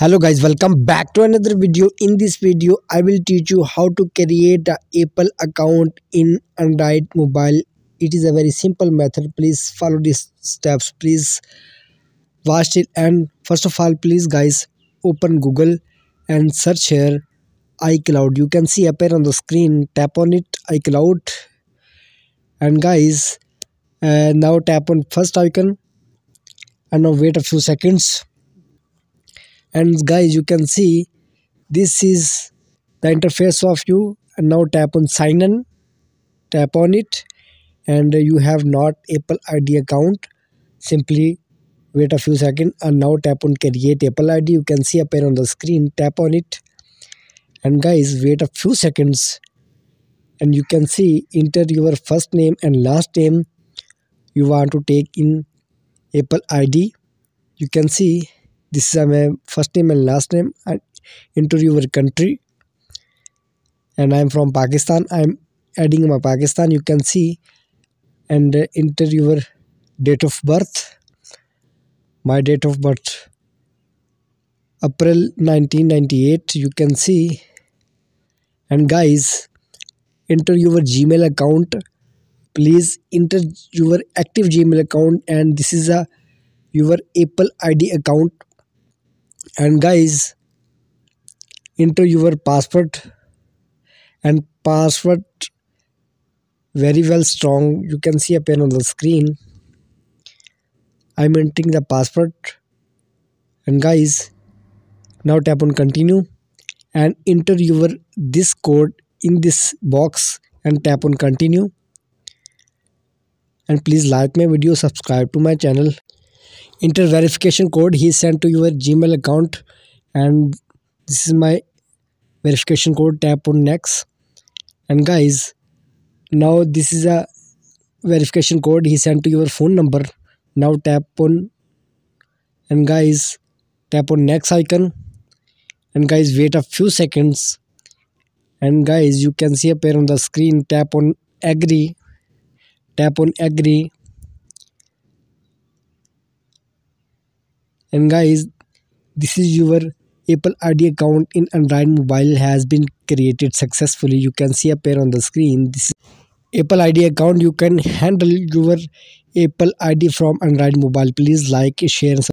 hello guys welcome back to another video in this video i will teach you how to create a apple account in android mobile it is a very simple method please follow these steps please watch it and first of all please guys open google and search here icloud you can see appear on the screen tap on it icloud and guys uh, now tap on first icon and now wait a few seconds and guys you can see this is the interface of you and now tap on sign in tap on it and you have not apple id account simply wait a few seconds and now tap on create apple id you can see appear on the screen tap on it and guys wait a few seconds and you can see enter your first name and last name you want to take in apple id you can see this is my first name and last name and enter your country and I'm from Pakistan I'm adding my Pakistan you can see and enter your date of birth my date of birth April 1998 you can see and guys enter your Gmail account please enter your active Gmail account and this is a your Apple ID account and guys enter your password and password very well strong you can see a pen on the screen i'm entering the password and guys now tap on continue and enter your this code in this box and tap on continue and please like my video subscribe to my channel enter verification code he sent to your gmail account and this is my verification code tap on next and guys now this is a verification code he sent to your phone number now tap on and guys tap on next icon and guys wait a few seconds and guys you can see appear on the screen tap on agree tap on agree and guys this is your apple id account in android mobile has been created successfully you can see a pair on the screen this is apple id account you can handle your apple id from android mobile please like share and